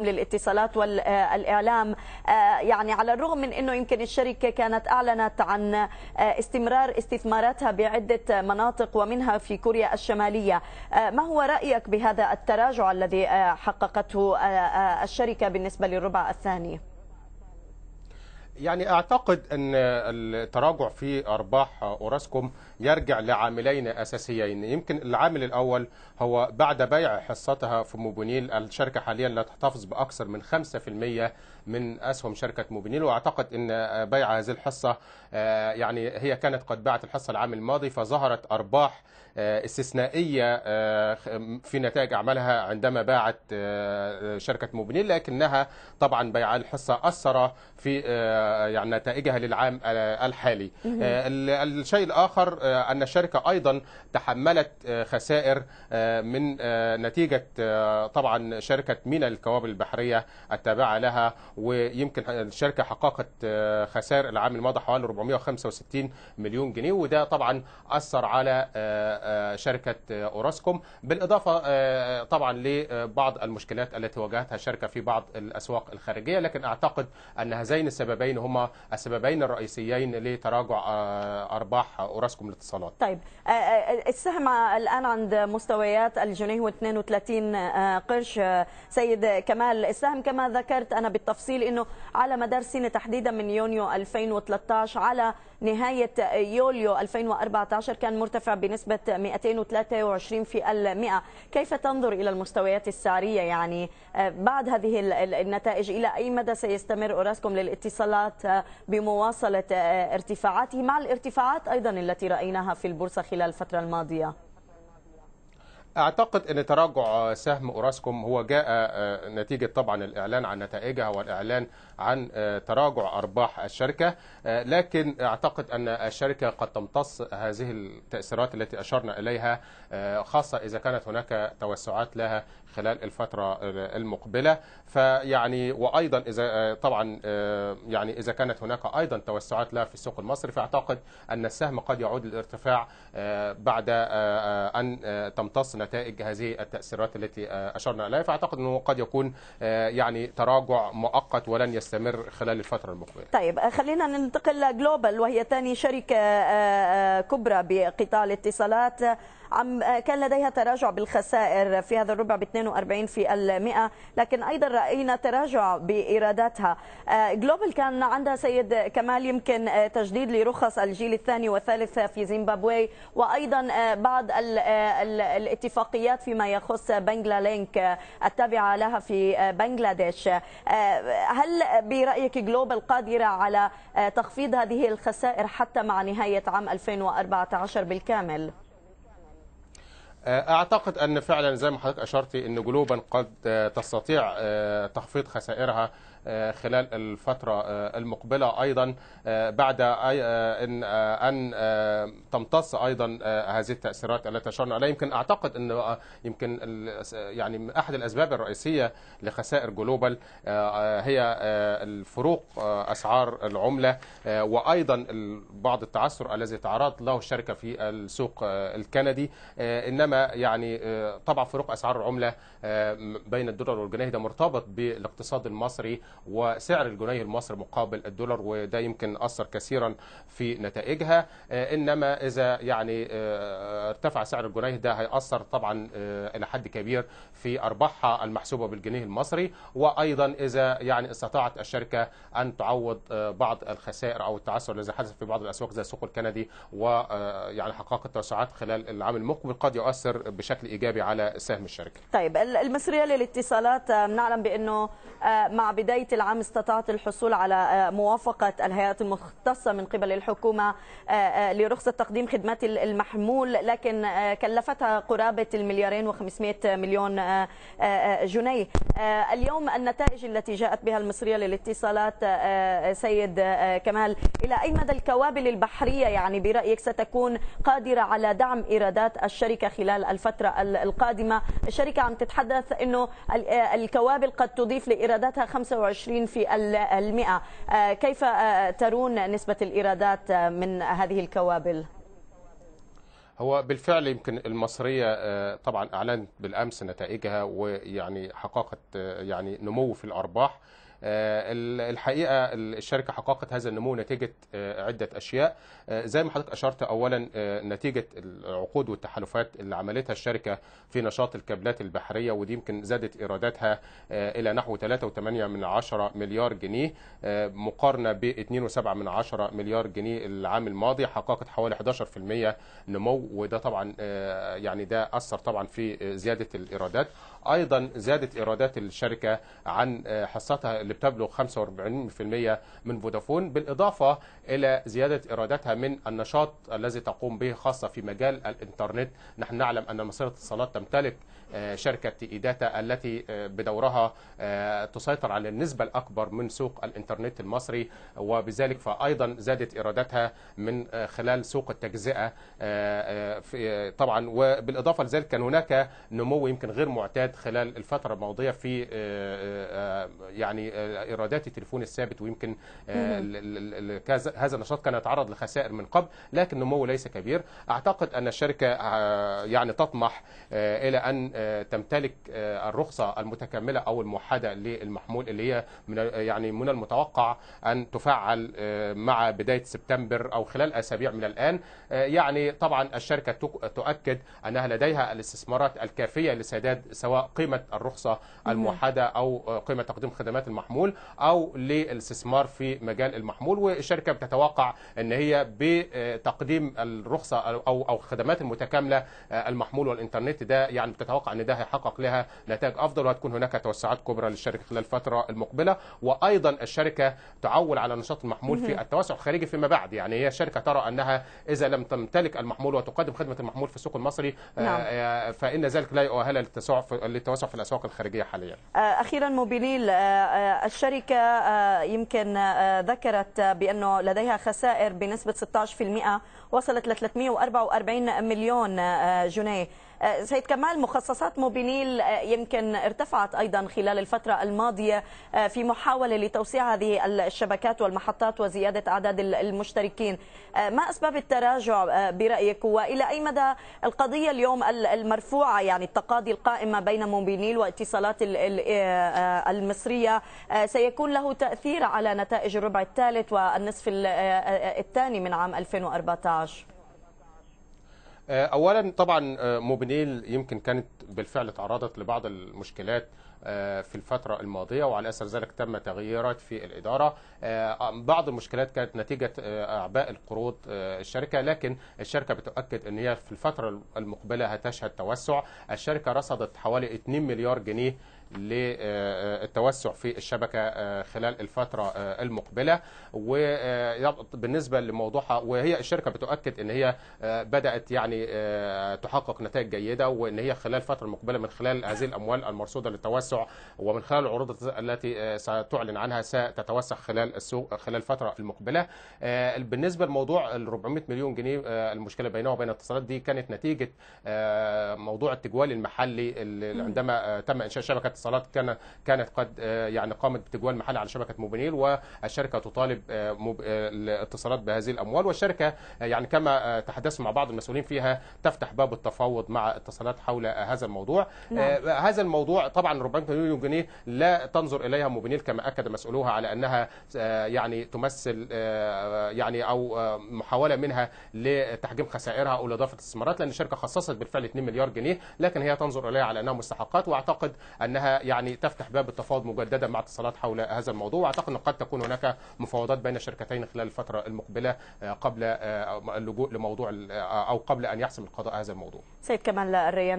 للاتصالات والإعلام آه، يعني على الرغم من أنه يمكن الشركة كانت أعلنت عن آه، استمرار استثماراتها بعدة مناطق ومنها في كوريا الشمالية آه، ما هو رأيك بهذا التراجع الذي حققته الشركة بالنسبة للربع الثاني؟ يعني اعتقد ان التراجع في ارباح اوراسكوم يرجع لعاملين اساسيين يمكن العامل الاول هو بعد بيع حصتها في موبونيل الشركه حاليا لا تحتفظ باكثر من 5% من اسهم شركه موبينيل واعتقد ان آه، بيع هذه الحصه آه، يعني هي كانت قد باعت الحصه العام الماضي فظهرت ارباح آه، استثنائيه في نتائج اعمالها عندما باعت شركه موبينيل لكنها طبعا بيع الحصه اثر في يعني نتائجها للعام الحالي الشيء الاخر ان الشركه ايضا تحملت خسائر من نتيجه طبعا شركه مينا للكوابل البحريه التابعه لها ويمكن الشركه حققت آه، خسائر العام الماضي حوالي 465 مليون جنيه وده طبعا اثر على آه، آه، شركه اوراسكوم بالاضافه طبعا لبعض المشكلات التي واجهتها الشركه في بعض الاسواق الخارجيه لكن اعتقد ان هذين السببين هما السببين الرئيسيين لتراجع ارباح اوراسكوم الاتصالات. طيب السهم الان عند مستويات الجنيه و32 قرش سيد كمال السهم كما ذكرت انا بالتفصيل بالتفصيل انه على مدار سنه تحديدا من يونيو 2013 على نهايه يوليو 2014 كان مرتفع بنسبه 223 في المئه كيف تنظر الى المستويات السعريه يعني آه، بعد هذه النتائج الى اي مدى سيستمر اوراسكوم للاتصالات آه، بمواصله آه، ارتفاعاته مع الارتفاعات ايضا التي رايناها في البورصه خلال الفتره الماضيه اعتقد ان تراجع سهم اوراسكوم هو جاء آه، نتيجه طبعا الاعلان عن نتائجها والاعلان عن آه، تراجع ارباح الشركه آه، لكن اعتقد ان الشركه قد تمتص هذه التاثيرات التي اشرنا اليها خاصه اذا كانت هناك توسعات لها خلال الفتره المقبله فيعني وايضا اذا طبعا يعني اذا كانت هناك ايضا توسعات لها في السوق المصري فاعتقد ان السهم قد يعود للارتفاع بعد ان تمتص نتائج هذه التأثيرات التي آه، أشرنا إليها فأعتقد أنه قد يكون آه، يعني تراجع مؤقت ولن يستمر خلال الفترة المقبلة طيب آه، خلينا ننتقل لجلوبال وهي ثاني شركة كبرى بقطاع الاتصالات عم كان لديها تراجع بالخسائر في هذا الربع ب 42 في المئة لكن أيضا رأينا تراجع بإيراداتها جلوبال كان عندها سيد كمال يمكن تجديد لرخص الجيل الثاني والثالث في زيمبابوي وأيضا بعض الاتفاقات اتفاقيات فيما يخص بنجلالينك التابعة لها في بنجلاديش آه، هل برأيك جلوبال قادرة على آه، تخفيض هذه الخسائر حتى مع نهاية عام 2014 بالكامل؟ آه، اعتقد ان فعلا زي ما حضرتك اشرتي ان جلوبا قد تستطيع تخفيض خسائرها آه، خلال الفترة آه، المقبلة أيضا آه، بعد أن أن تمتص أيضا هذه التأثيرات التي أشرنا عليها يمكن أعتقد أن يمكن يعني أحد الأسباب الرئيسية لخسائر جلوبال هي الفروق أسعار العملة وأيضا بعض التعثر الذي تعرض له الشركة في السوق الكندي إنما يعني طبعا فروق أسعار العملة بين الدولار والجنيه ده مرتبط بالاقتصاد المصري وسعر الجنيه المصري مقابل الدولار وده يمكن أثر كثيرا في نتائجها آه، إنما إذا يعني آه، ارتفع سعر الجنيه ده هيأثر طبعا آه، إلى حد كبير في أرباحها المحسوبة بالجنيه المصري وأيضا إذا يعني استطاعت الشركة أن تعوض بعض الخسائر أو التعثر الذي حدث في بعض الأسواق زي السوق الكندي ويعني حققت توسعات خلال العام المقبل قد يؤثر بشكل إيجابي على سهم الشركة. طيب المصرية للاتصالات نعلم بأنه مع بداية بداية العام استطاعت الحصول على آه، موافقة الهيئات المختصة من قبل الحكومة آه، آه، لرخصة تقديم خدمات المحمول لكن كلفتها قرابة المليارين و500 مليون جنيه اليوم النتائج التي جاءت بها المصرية للاتصالات سيد كمال إلى أي مدى الكوابل البحرية يعني برأيك ستكون قادرة على دعم إيرادات الشركة خلال الفترة القادمة الشركة عم تتحدث أنه الكوابل قد تضيف لإيراداتها 25 25 في المئة آه، كيف آه، ترون نسبة الإيرادات آه، من هذه الكوابل؟ هو بالفعل يمكن المصرية طبعا أعلنت بالأمس نتائجها ويعني حققت يعني نمو في الأرباح آه، الحقيقه الشركه حققت هذا النمو نتيجه آه، عده اشياء آه، زي ما حضرتك اشرت اولا نتيجه العقود والتحالفات اللي عملتها الشركه في نشاط الكابلات البحريه ودي يمكن زادت ايراداتها الى نحو 3.8 مليار جنيه مقارنه ب 2.7 مليار جنيه العام الماضي حققت حوالي 11% نمو وده طبعا يعني ده اثر طبعا في زياده الايرادات ايضا زادت ايرادات الشركه عن حصتها اللي بتبلغ 45% من فودافون بالإضافة إلى زيادة إيراداتها من النشاط الذي تقوم به خاصة في مجال الإنترنت نحن نعلم أن مصيره الاتصالات تمتلك آه، شركة اي داتا التي آه، بدورها آه، تسيطر على النسبة الأكبر من سوق الإنترنت المصري وبذلك فأيضا زادت إيراداتها من خلال سوق التجزئة طبعا وبالإضافة لذلك كان هناك نمو يمكن غير معتاد خلال الفترة الماضية في يعني ايرادات التليفون الثابت ويمكن آه، هذا النشاط كان يتعرض لخسائر من قبل لكن نموه ليس كبير اعتقد ان الشركه آه، يعني تطمح آه، الى ان تمتلك الرخصه المتكامله او الموحده للمحمول اللي هي من يعني من المتوقع ان تفعل مع بدايه سبتمبر او خلال اسابيع من الان يعني طبعا الشركه تؤكد انها لديها الاستثمارات الكافيه لسداد سواء قيمه الرخصه الموحده او قيمه تقديم خدمات المحمول المحمول او للاستثمار في مجال المحمول والشركه بتتوقع ان هي بتقديم الرخصه او او الخدمات المتكامله آه، المحمول والانترنت ده يعني بتتوقع ان ده هيحقق لها نتائج افضل وهتكون هناك توسعات كبرى للشركه خلال الفتره المقبله وايضا الشركه تعول على نشاط المحمول في التوسع الخارجي فيما بعد يعني هي شركه ترى انها اذا لم تمتلك المحمول وتقدم خدمه المحمول في السوق المصري آه، نعم. آه، فان ذلك لا يؤهلها للتوسع في الاسواق الخارجيه حاليا اخيرا موبينيل الشركة آه، يمكن آه، ذكرت بأنه لديها خسائر بنسبة 16% وصلت ل 344 مليون آه، جنيه آه، سيد كمال مخصصات موبينيل آه، يمكن ارتفعت أيضا خلال الفترة الماضية آه، في محاولة لتوسيع هذه الشبكات والمحطات وزيادة أعداد المشتركين ما أسباب التراجع برأيك وإلى أي مدى القضية اليوم المرفوعة يعني التقاضي القائمه بين موبينيل واتصالات المصرية سيكون له تأثير على نتائج الربع الثالث والنصف الثاني من عام 2014 آه، اولا طبعا آه، موبينيل يمكن كانت بالفعل تعرضت لبعض المشكلات آه، في الفترة الماضية وعلى أثر ذلك تم تغييرات في الإدارة بعض المشكلات كانت نتيجة أعباء القروض الشركة لكن الشركة بتؤكد أن هي في الفترة المقبلة هتشهد توسع الشركة رصدت حوالي 2 مليار جنيه للتوسع في الشبكة آه، خلال الفترة آه، المقبلة وبالنسبة آه، لموضوعها وهي الشركة بتؤكد ان هي بدأت يعني تحقق نتائج جيدة وان هي خلال الفترة المقبلة من خلال هذه الأموال المرصودة للتوسع ومن خلال العروض التي ستعلن عنها ستتوسع خلال السوق خلال الفترة المقبلة بالنسبة لموضوع ال 400 مليون جنيه المشكلة بينها وبين الاتصالات دي كانت نتيجة موضوع التجوال المحلي عندما تم إنشاء شبكة الاتصالات كان كانت قد آه، يعني قامت بتجوال محل على شبكه موبينيل والشركه تطالب آه، آه، الاتصالات بهذه الاموال والشركه يعني كما تحدثنا مع بعض المسؤولين فيها تفتح باب التفاوض مع اتصالات حول هذا الموضوع نعم. هذا الموضوع طبعا 400 مليون جنيه لا تنظر اليها موبينيل كما اكد مسؤولوها على انها يعني تمثل يعني او محاوله منها لتحجيم خسائرها او لاضافه استثمارات لان الشركه خصصت بالفعل 2 مليار جنيه لكن هي تنظر اليها على انها مستحقات واعتقد انها يعني تفتح باب التفاوض مجددا مع اتصالات حول هذا الموضوع واعتقد ان قد تكون هناك مفاوضات بين الشركتين خلال الفتره المقبله آه، قبل آه، آه، اللجوء لموضوع او قبل ان يحسم القضاء هذا الموضوع سيد كمال الريان